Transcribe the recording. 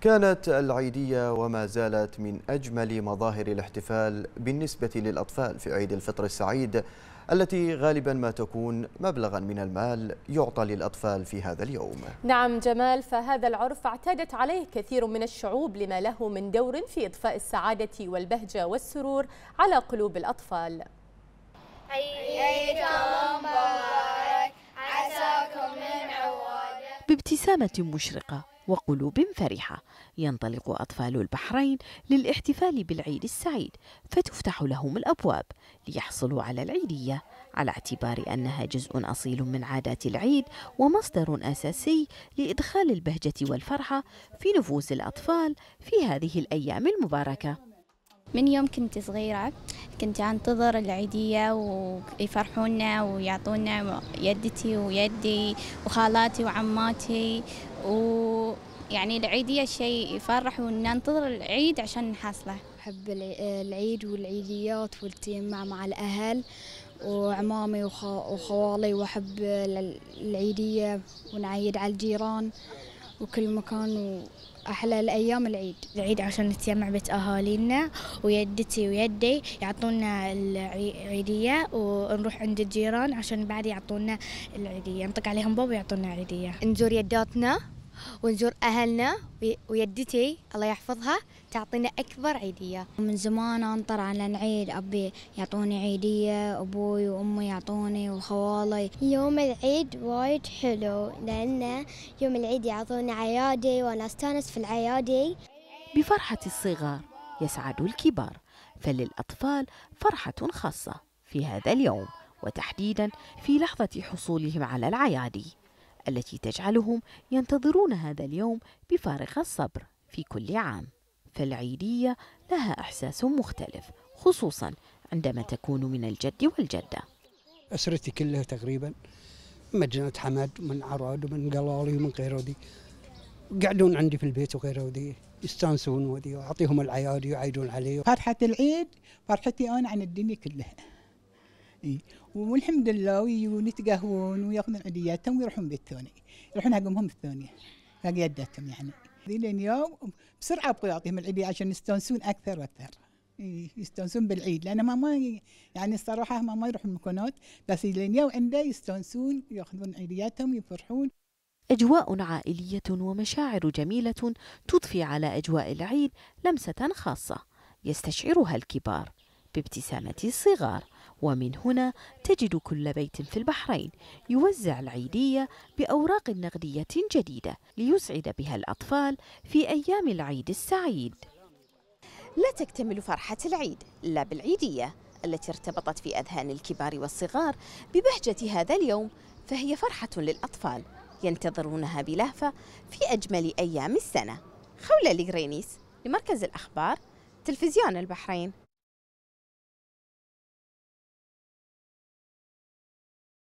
كانت العيدية وما زالت من أجمل مظاهر الاحتفال بالنسبة للأطفال في عيد الفطر السعيد التي غالبا ما تكون مبلغا من المال يعطى للأطفال في هذا اليوم نعم جمال فهذا العرف اعتادت عليه كثير من الشعوب لما له من دور في إضفاء السعادة والبهجة والسرور على قلوب الأطفال مبارك عساكم من بابتسامة مشرقة وقلوب فرحة ينطلق أطفال البحرين للاحتفال بالعيد السعيد فتفتح لهم الأبواب ليحصلوا على العيدية على اعتبار أنها جزء أصيل من عادات العيد ومصدر أساسي لإدخال البهجة والفرحة في نفوس الأطفال في هذه الأيام المباركة من يوم كنت صغيرة كنت أنتظر العيدية ويفرحونا ويعطونا يدتي ويدي وخالاتي وعماتي ويعني العيدية شيء يفرح وننتظر العيد عشان نحصله أحب العيد والعيديات والتجمع مع الأهل وعمامي وخوالي وأحب العيدية ونعيد على الجيران وكل مكان وأحلى الأيام العيد العيد عشان نتجمع بيت أهالينا ويدتي ويدي يعطونا العيدية ونروح عند الجيران عشان بعد يعطونا العيدية نطق عليهم باب ويعطونا عيدية نزور يداتنا ونزور أهلنا ويدتي الله يحفظها تعطينا أكبر عيدية من زمان أنطر على العيد أبي يعطوني عيدية أبوي وأمي يعطوني وخوالي يوم العيد وايد حلو لأن يوم العيد يعطوني عيادي وأنا أستانس في العيادي بفرحة الصغار يسعد الكبار فللأطفال فرحة خاصة في هذا اليوم وتحديدا في لحظة حصولهم على العيادي التي تجعلهم ينتظرون هذا اليوم بفارغ الصبر في كل عام فالعيدية لها إحساس مختلف خصوصا عندما تكون من الجد والجدة أسرتي كلها تقريبا مجنة حمد ومن عراد ومن قلالي ومن قيرودي قاعدون عندي في البيت وغيره ودي يستانسون ودي اعطيهم العياد ويعيدون علي فرحة العيد فرحتي أنا عن الدنيا كلها اي والحمد لله ويجون يتقهون وياخذون عدياتهم ويروحون بيت ثاني يروحون حقهم الثانيه حق يدتهم يعني لين يوم بسرعه ابغى اعطيهم العيد عشان يستانسون اكثر واكثر يستانسون بالعيد لان ما ما يعني الصراحه ما ما يروحون المكونات بس لين يوم عنده يستانسون ياخذون عيدياتهم يفرحون أجواء عائلية ومشاعر جميلة تضفي على أجواء العيد لمسة خاصة يستشعرها الكبار بابتسامة الصغار ومن هنا تجد كل بيت في البحرين يوزع العيدية بأوراق نقدية جديدة ليسعد بها الأطفال في أيام العيد السعيد لا تكتمل فرحة العيد لا بالعيدية التي ارتبطت في أذهان الكبار والصغار ببهجة هذا اليوم فهي فرحة للأطفال ينتظرونها بلهفة في أجمل أيام السنة خولة لغرينيس لمركز الأخبار تلفزيون البحرين